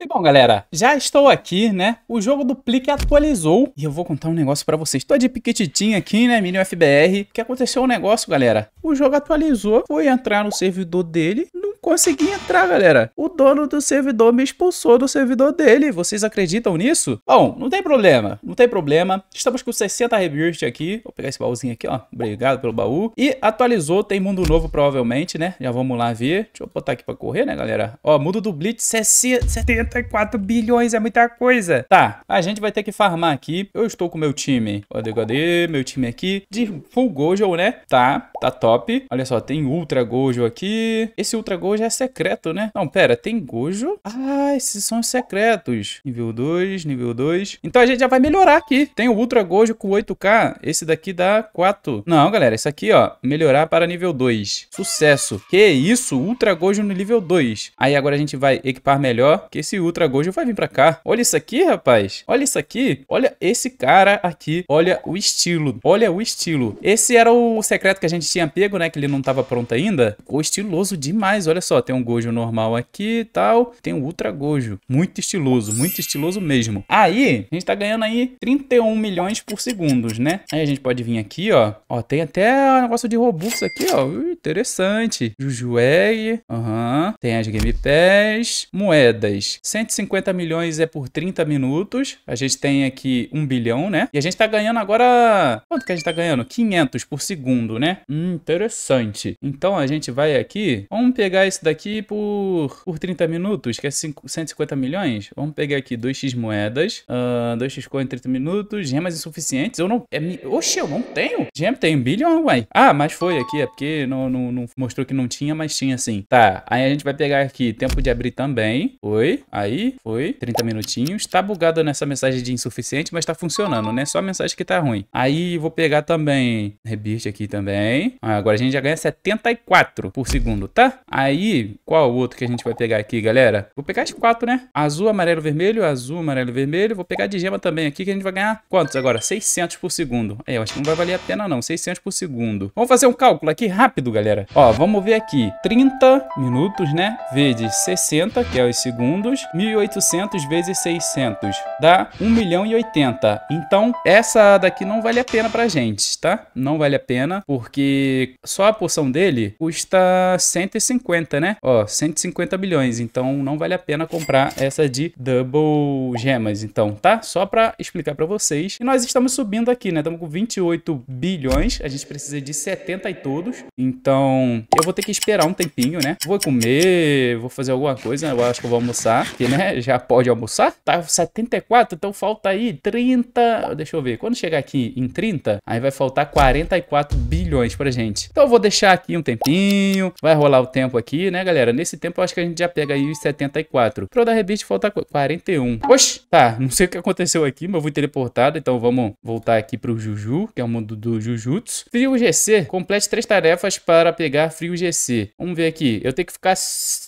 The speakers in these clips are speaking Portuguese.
E bom, galera, já estou aqui, né? O jogo do Plique atualizou e eu vou contar um negócio pra vocês. Tô de piquetitinha aqui, né? Minion FBR. O que aconteceu um negócio, galera? O jogo atualizou, fui entrar no servidor dele, não consegui entrar, galera. O dono do servidor me expulsou do servidor dele. Vocês acreditam nisso? Bom, não tem problema, não tem problema. Estamos com 60 rebirth aqui. Vou pegar esse baúzinho aqui, ó. Obrigado pelo baú. E atualizou, tem mundo novo provavelmente, né? Já vamos lá ver. Deixa eu botar aqui pra correr, né, galera? Ó, mundo do Blitz 70. 44 bilhões é muita coisa. Tá, a gente vai ter que farmar aqui. Eu estou com meu time. Cadê, cadê? Meu time aqui. De full Gojo, né? Tá, tá top. Olha só, tem Ultra Gojo aqui. Esse Ultra Gojo é secreto, né? Não, pera, tem Gojo? Ah, esses são os secretos. Nível 2, nível 2. Então a gente já vai melhorar aqui. Tem o Ultra Gojo com 8K. Esse daqui dá 4. Não, galera, isso aqui, ó. Melhorar para nível 2. Sucesso. Que isso? Ultra Gojo no nível 2. Aí agora a gente vai equipar melhor. Que esse Ultra Gojo vai vir pra cá. Olha isso aqui, rapaz. Olha isso aqui. Olha esse cara aqui. Olha o estilo. Olha o estilo. Esse era o secreto que a gente tinha pego, né? Que ele não tava pronto ainda. Ficou estiloso demais. Olha só, tem um Gojo normal aqui e tal. Tem um Ultra Gojo. Muito estiloso. Muito estiloso mesmo. Aí, a gente tá ganhando aí 31 milhões por segundos, né? Aí a gente pode vir aqui, ó. Ó, tem até um negócio de Robux aqui, ó. Uh, interessante. Juju Egg. Aham. Uhum. Tem as Game Pass. Moedas. 150 milhões é por 30 minutos. A gente tem aqui 1 bilhão, né? E a gente tá ganhando agora... Quanto que a gente tá ganhando? 500 por segundo, né? Hum, interessante. Então a gente vai aqui... Vamos pegar isso daqui por, por 30 minutos, que é 5... 150 milhões. Vamos pegar aqui 2x moedas. Uh, ah, 2x coin em 30 minutos. Gemas insuficientes. Eu não... É, oxe, eu não tenho? Gema tem 1 bilhão, uai. Ah, mas foi aqui. É porque não, não, não mostrou que não tinha, mas tinha sim. Tá, aí a gente vai pegar aqui tempo de abrir também. Oi? Aí, foi. 30 minutinhos. Tá bugado nessa mensagem de insuficiente, mas tá funcionando, né? Só a mensagem que tá ruim. Aí, vou pegar também Rebirth aqui também. Ah, agora a gente já ganha 74 por segundo, tá? Aí, qual o outro que a gente vai pegar aqui, galera? Vou pegar as quatro, né? Azul, amarelo, vermelho. Azul, amarelo, vermelho. Vou pegar de gema também aqui, que a gente vai ganhar quantos agora? 600 por segundo. É, eu acho que não vai valer a pena, não. 600 por segundo. Vamos fazer um cálculo aqui rápido, galera. Ó, vamos ver aqui. 30 minutos, né? Vezes 60, que é os segundos. 1800 vezes 600 dá 1 milhão e 80. Então, essa daqui não vale a pena pra gente, tá? Não vale a pena, porque só a porção dele custa 150, né? Ó, 150 bilhões. Então, não vale a pena comprar essa de double gemas, então, tá? Só pra explicar pra vocês. E nós estamos subindo aqui, né? Estamos com 28 bilhões. A gente precisa de 70 e todos. Então, eu vou ter que esperar um tempinho, né? Vou comer, vou fazer alguma coisa. Eu acho que eu vou almoçar que né, já pode almoçar. Tá 74, então falta aí 30. Deixa eu ver. Quando chegar aqui em 30, aí vai faltar 44 bilhões pra gente. Então eu vou deixar aqui um tempinho. Vai rolar o tempo aqui, né, galera? Nesse tempo eu acho que a gente já pega aí os 74. Pro da rebite falta 41. Oxi, tá. Não sei o que aconteceu aqui, mas eu fui teleportado. Então vamos voltar aqui pro Juju, que é o mundo do Jujutsu. Frio GC. Complete três tarefas para pegar Frio GC. Vamos ver aqui. Eu tenho que ficar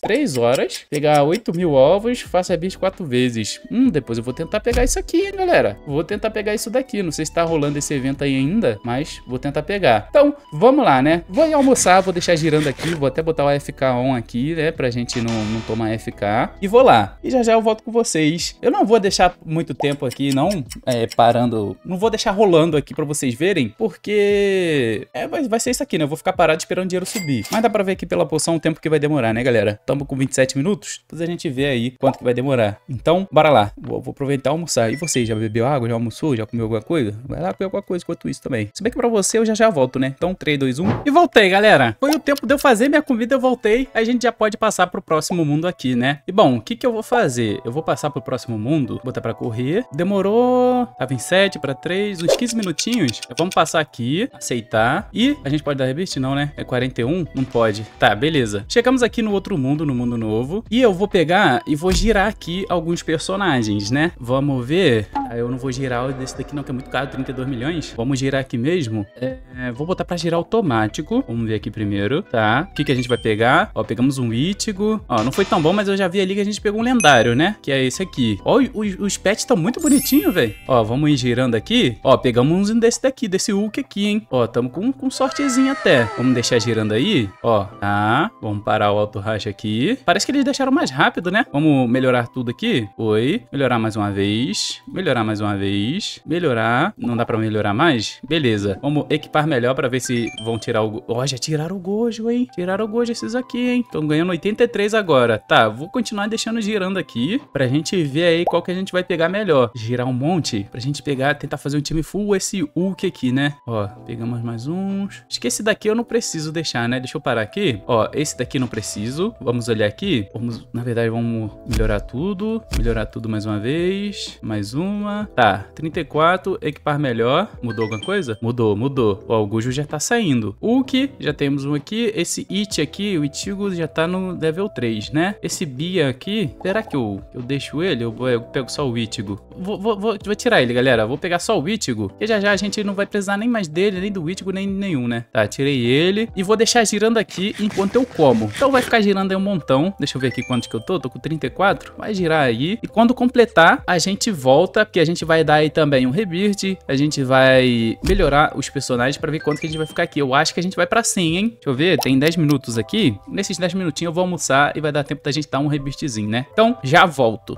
3 horas, pegar 8 mil ovos faço a bis quatro vezes. Hum, depois eu vou tentar pegar isso aqui, hein, galera. Vou tentar pegar isso daqui. Não sei se tá rolando esse evento aí ainda, mas vou tentar pegar. Então, vamos lá, né? Vou ir almoçar, vou deixar girando aqui, vou até botar o AFK on aqui, né? Pra gente não, não tomar FK. E vou lá. E já já eu volto com vocês. Eu não vou deixar muito tempo aqui, não é, parando. Não vou deixar rolando aqui pra vocês verem, porque é, vai, vai ser isso aqui, né? Eu vou ficar parado esperando o dinheiro subir. Mas dá pra ver aqui pela poção o tempo que vai demorar, né, galera? Tamo com 27 minutos. Depois a gente vê aí quanto que vai demorar. Então, bora lá. Vou, vou aproveitar e almoçar. E você, já bebeu água? Já almoçou? Já comeu alguma coisa? Vai lá comer alguma coisa enquanto isso também. Se bem que pra você eu já já volto, né? Então, 3, 2, 1. E voltei, galera. Foi o tempo de eu fazer minha comida, eu voltei. Aí a gente já pode passar pro próximo mundo aqui, né? E bom, o que que eu vou fazer? Eu vou passar pro próximo mundo, botar pra correr. Demorou... Tava em 7 pra 3, uns 15 minutinhos. vamos passar aqui, aceitar. E a gente pode dar revist? Não, né? É 41? Não pode. Tá, beleza. Chegamos aqui no outro mundo, no mundo novo. E eu vou pegar e vou vou girar aqui alguns personagens, né? Vamos ver. Ah, eu não vou girar desse daqui não, que é muito caro, 32 milhões. Vamos girar aqui mesmo. É, é, vou botar pra girar automático. Vamos ver aqui primeiro, tá? O que, que a gente vai pegar? Ó, pegamos um ítigo. Ó, não foi tão bom, mas eu já vi ali que a gente pegou um lendário, né? Que é esse aqui. Ó, os, os pets estão muito bonitinhos, velho. Ó, vamos ir girando aqui. Ó, pegamos um desse daqui, desse Hulk aqui, hein? Ó, tamo com, com sortezinha até. Vamos deixar girando aí. Ó, tá. Vamos parar o auto-racha aqui. Parece que eles deixaram mais rápido, né? Vamos melhorar tudo aqui? Oi. Melhorar mais uma vez. Melhorar mais uma vez. Melhorar. Não dá pra melhorar mais? Beleza. Vamos equipar melhor pra ver se vão tirar o... Ó, oh, já tiraram o Gojo, hein? Tiraram o Gojo esses aqui, hein? Estão ganhando 83 agora. Tá, vou continuar deixando girando aqui pra gente ver aí qual que a gente vai pegar melhor. Girar um monte pra gente pegar, tentar fazer um time full esse Hulk aqui, né? Ó, pegamos mais uns. Acho que esse daqui eu não preciso deixar, né? Deixa eu parar aqui. Ó, esse daqui não preciso. Vamos olhar aqui. Vamos, na verdade, vamos Melhorar tudo. Melhorar tudo mais uma vez. Mais uma. Tá. 34. Equipar melhor. Mudou alguma coisa? Mudou, mudou. O Augusto já tá saindo. Hulk, já temos um aqui. Esse It aqui, o Itigo já tá no level 3, né? Esse Bia aqui, será que eu, eu deixo ele? Eu, eu pego só o Itigo. Vou, vou, vou, vou, tirar ele, galera. Vou pegar só o Itigo. E já já a gente não vai precisar nem mais dele, nem do Itigo, nem nenhum, né? Tá, tirei ele. E vou deixar girando aqui enquanto eu como. Então vai ficar girando aí um montão. Deixa eu ver aqui quanto que eu tô. Tô com 34 vai girar aí. E quando completar, a gente volta, porque a gente vai dar aí também um rebirth a gente vai melhorar os personagens para ver quanto que a gente vai ficar aqui. Eu acho que a gente vai para 100, hein? Deixa eu ver, tem 10 minutos aqui. Nesses 10 minutinhos eu vou almoçar e vai dar tempo da gente dar um rebirthzinho né? Então, já volto.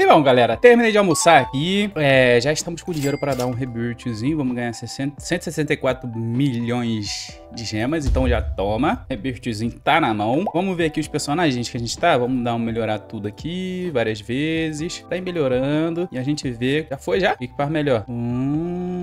E bom, galera, terminei de almoçar aqui. É, já estamos com dinheiro para dar um rebirthzinho. Vamos ganhar 60, 164 milhões de gemas, então já toma. Rebirthzinho tá na mão. Vamos ver aqui os personagens que a gente tá. Vamos dar um melhorar tudo aqui várias vezes. Tá melhorando. E a gente vê. Já foi já? Equipar melhor. Hum.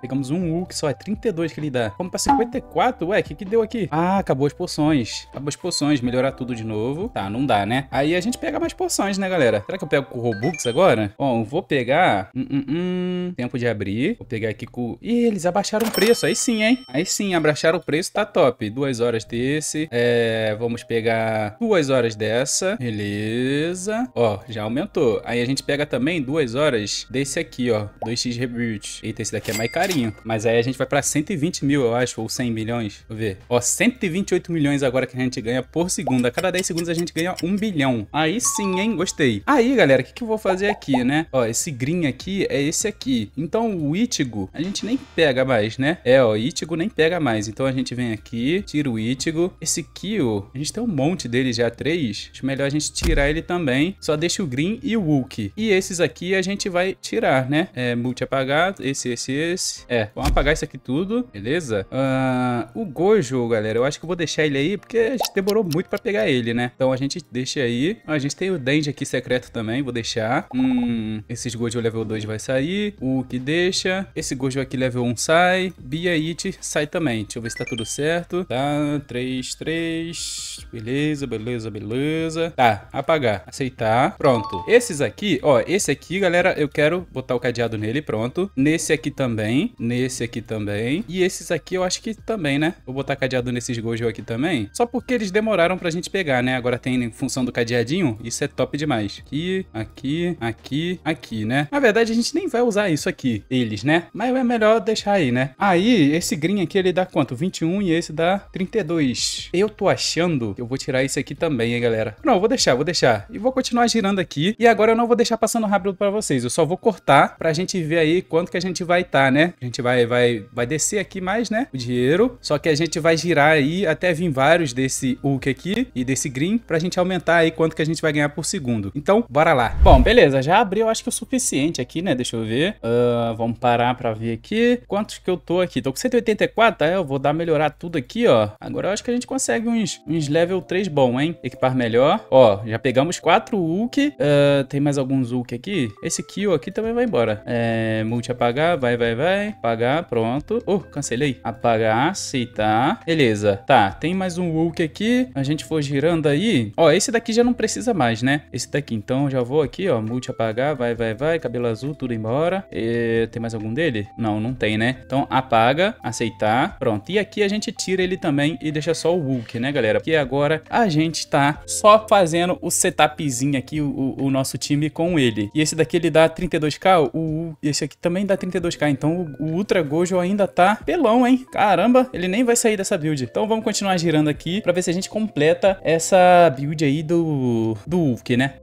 Pegamos um U, que só é 32 que ele dá. Vamos pra 54? Ué, o que que deu aqui? Ah, acabou as poções. Acabou as poções. Melhorar tudo de novo. Tá, não dá, né? Aí a gente pega mais poções, né, galera? Será que eu pego com o Robux agora? Bom, vou pegar... Hum, hum, hum. Tempo de abrir. Vou pegar aqui com... Ih, eles abaixaram o preço. Aí sim, hein? Aí sim, abaixaram o preço. Tá top. Duas horas desse. É... Vamos pegar duas horas dessa. Beleza. Ó, já aumentou. Aí a gente pega também duas horas desse aqui, ó. 2x Rebuild. Eita, esse daqui é mais mas carinho. Mas aí a gente vai pra 120 mil, eu acho, ou 100 milhões. Vou ver. Ó, 128 milhões agora que a gente ganha por segundo. A cada 10 segundos a gente ganha 1 bilhão. Aí sim, hein? Gostei. Aí, galera, o que, que eu vou fazer aqui, né? Ó, esse green aqui é esse aqui. Então, o Itigo, a gente nem pega mais, né? É, ó, Itigo nem pega mais. Então, a gente vem aqui, tira o Itigo. Esse Kyo, a gente tem um monte dele já, três. Acho melhor a gente tirar ele também. Só deixa o green e o Wook. E esses aqui a gente vai tirar, né? É, multi apagado, esse, esse, esse. É, vamos apagar isso aqui tudo, beleza? Uh, o Gojo, galera, eu acho que eu vou deixar ele aí, porque a gente demorou muito pra pegar ele, né? Então a gente deixa aí. Ah, a gente tem o Denji aqui secreto também, vou deixar. Hum, esses Gojo level 2 vai sair. O que deixa. Esse Gojo aqui level 1 sai. Bia It sai também. Deixa eu ver se tá tudo certo. Tá, 3, 3. Beleza, beleza, beleza. Tá, apagar. Aceitar. Pronto. Esses aqui, ó, esse aqui, galera, eu quero botar o cadeado nele, pronto. Nesse aqui também também. Nesse aqui também. E esses aqui eu acho que também, né? Vou botar cadeado nesses Gojo aqui também. Só porque eles demoraram pra gente pegar, né? Agora tem função do cadeadinho. Isso é top demais. Aqui, aqui, aqui, aqui, né? Na verdade, a gente nem vai usar isso aqui. Eles, né? Mas é melhor deixar aí, né? Aí, esse green aqui, ele dá quanto? 21 e esse dá 32. Eu tô achando que eu vou tirar esse aqui também, hein, galera? Não, vou deixar, vou deixar. E vou continuar girando aqui. E agora eu não vou deixar passando rápido pra vocês. Eu só vou cortar pra gente ver aí quanto que a gente vai estar, tá, né? A gente vai, vai, vai descer aqui mais, né? O dinheiro. Só que a gente vai girar aí até vir vários desse Hulk aqui e desse Green pra gente aumentar aí quanto que a gente vai ganhar por segundo. Então, bora lá. Bom, beleza. Já abriu, acho que o suficiente aqui, né? Deixa eu ver. Uh, vamos parar pra ver aqui. Quantos que eu tô aqui? Tô com 184, tá? Eu vou dar melhorar tudo aqui, ó. Agora eu acho que a gente consegue uns, uns level 3 bom, hein? Equipar melhor. Ó, já pegamos 4 Hulk. Uh, tem mais alguns Hulk aqui. Esse Kill aqui também vai embora. É, multi apagar, vai, vai, vai vai. Pagar, pronto. Oh, cancelei. Apagar, aceitar. Beleza. Tá, tem mais um Wook aqui. A gente for girando aí. Ó, esse daqui já não precisa mais, né? Esse daqui. Então já vou aqui, ó. Multi apagar, vai, vai, vai. Cabelo azul, tudo embora. E... Tem mais algum dele? Não, não tem, né? Então apaga, aceitar. Pronto. E aqui a gente tira ele também e deixa só o Wook, né, galera? Porque agora a gente tá só fazendo o setupzinho aqui, o, o nosso time com ele. E esse daqui ele dá 32k, o, esse aqui também dá 32k, então então o Ultra Gojo ainda tá pelão, hein? Caramba, ele nem vai sair dessa build. Então vamos continuar girando aqui pra ver se a gente completa essa build aí do, do Ulk, né?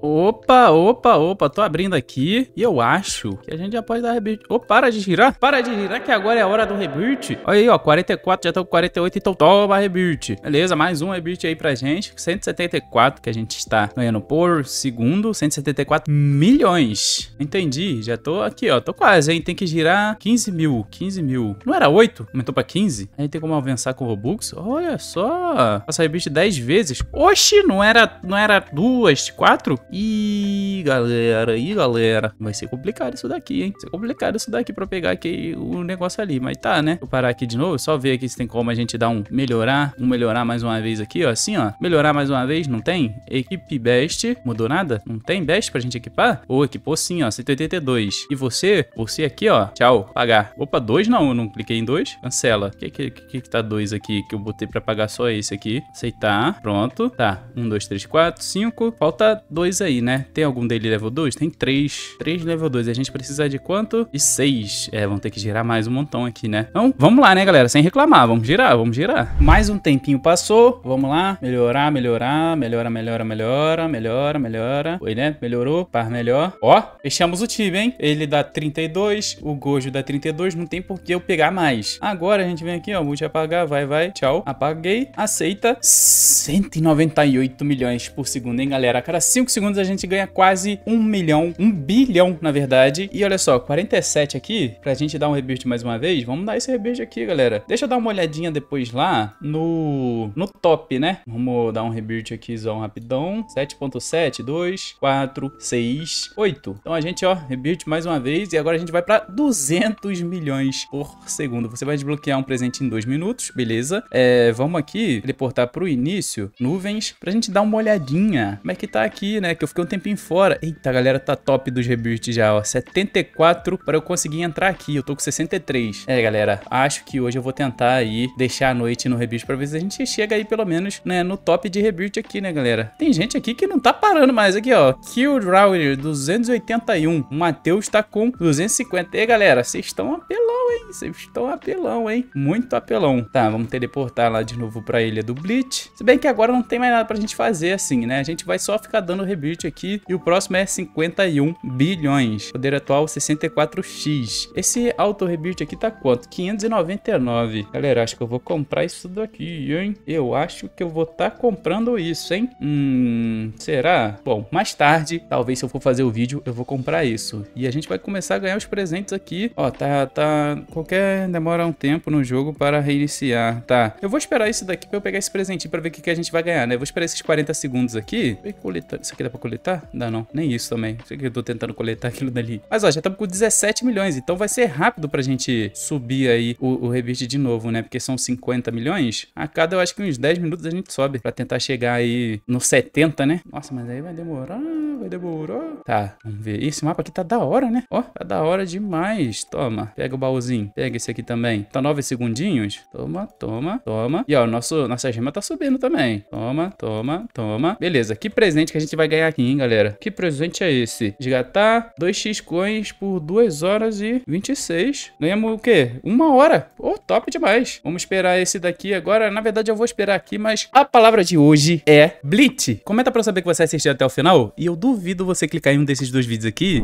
Opa, opa, opa, tô abrindo aqui e eu acho que a gente já pode dar reboot. Ô, oh, para de girar, para de girar que agora é a hora do reboot. Olha aí, ó, 44, já tô com 48, então toma reboot. Beleza, mais um reboot aí pra gente, 174 que a gente está ganhando por segundo, 174 milhões. Entendi, já tô aqui, ó, tô quase, hein, tem que girar 15 mil, 15 mil. Não era 8? Aumentou pra 15? A gente tem como avançar com o Robux? Olha só, passa reboot 10 vezes. Oxi, não era, não era duas, quatro? E galera, e galera, vai ser complicado isso daqui, hein? Vai ser complicado isso daqui pra pegar aqui o negócio ali, mas tá, né? Vou parar aqui de novo, só ver aqui se tem como a gente dar um melhorar, um melhorar mais uma vez aqui, ó, assim, ó. Melhorar mais uma vez, não tem? Equipe best, mudou nada? Não tem best pra gente equipar? Ou equipou sim, ó, 182. E você, você aqui, ó, tchau, pagar. Opa, dois não, eu não cliquei em dois, cancela. O que que, que que tá dois aqui que eu botei pra pagar só esse aqui? Aceitar, pronto. Tá, um, dois, três, quatro, cinco, falta dois 2 aí, né? Tem algum dele level 2? Tem 3. 3 level 2. A gente precisa de quanto? De 6. É, vão ter que girar mais um montão aqui, né? Então, vamos lá, né, galera? Sem reclamar. Vamos girar, vamos girar. Mais um tempinho passou. Vamos lá. Melhorar, melhorar, melhora, melhora, melhora, melhora, melhora. Foi, né? Melhorou. Par melhor. Ó, fechamos o time, hein? Ele dá 32, o Gojo dá 32. Não tem por que eu pegar mais. Agora a gente vem aqui, ó. Multi apagar, vai, vai. Tchau. Apaguei. Aceita. 198 milhões por segundo, hein, galera? A cada 5 segundos segundos a gente ganha quase um milhão, um bilhão, na verdade. E olha só, 47 aqui, pra gente dar um rebuild mais uma vez, vamos dar esse rebuild aqui, galera. Deixa eu dar uma olhadinha depois lá no, no top, né? Vamos dar um rebuild aqui, zão rapidão. 7.7, 2, 4, 6, 8. Então a gente, ó, rebuild mais uma vez e agora a gente vai pra 200 milhões por segundo. Você vai desbloquear um presente em 2 minutos, beleza? É, vamos aqui teleportar pro início, nuvens, pra gente dar uma olhadinha. Como é que tá aqui, né? que eu fiquei um tempinho fora. Eita, a galera tá top dos reboots já, ó. 74 para eu conseguir entrar aqui. Eu tô com 63. É, galera, acho que hoje eu vou tentar aí deixar a noite no rebirth pra ver se a gente chega aí pelo menos, né, no top de rebirth aqui, né, galera? Tem gente aqui que não tá parando mais aqui, ó. Kill Rowler 281. O Matheus tá com 250. E aí, galera, vocês estão apelando hein? Vocês estão apelão, hein? Muito apelão. Tá, vamos teleportar lá de novo pra ilha do Bleach. Se bem que agora não tem mais nada pra gente fazer assim, né? A gente vai só ficar dando rebuild aqui e o próximo é 51 bilhões. Poder atual 64x. Esse auto rebuild aqui tá quanto? 599. Galera, acho que eu vou comprar isso daqui, hein? Eu acho que eu vou estar tá comprando isso, hein? Hum, será? Bom, mais tarde, talvez se eu for fazer o vídeo, eu vou comprar isso. E a gente vai começar a ganhar os presentes aqui. Ó, tá, tá qualquer demora um tempo no jogo para reiniciar. Tá, eu vou esperar isso daqui pra eu pegar esse presentinho pra ver o que, que a gente vai ganhar, né? Eu vou esperar esses 40 segundos aqui. Coletar. Isso aqui dá pra coletar? Dá não, nem isso também. Isso aqui eu tô tentando coletar aquilo dali. Mas ó, já estamos com 17 milhões, então vai ser rápido pra gente subir aí o, o rebirth de novo, né? Porque são 50 milhões. A cada, eu acho que uns 10 minutos a gente sobe pra tentar chegar aí no 70, né? Nossa, mas aí vai demorar, vai demorar. Tá, vamos ver. Esse mapa aqui tá da hora, né? Ó, tá da hora demais. Toma, pega o baúzinho Pega esse aqui também. Tá 9 segundinhos? Toma, toma, toma. E ó, nosso, nossa gema tá subindo também. Toma, toma, toma. Beleza, que presente que a gente vai ganhar aqui, hein, galera? Que presente é esse? Desgatar 2x coins por 2 horas e 26. Ganhamos o quê? Uma hora. Pô, top demais. Vamos esperar esse daqui agora. Na verdade, eu vou esperar aqui, mas a palavra de hoje é Blitz. Comenta pra eu saber que você assistiu até o final e eu duvido você clicar em um desses dois vídeos aqui.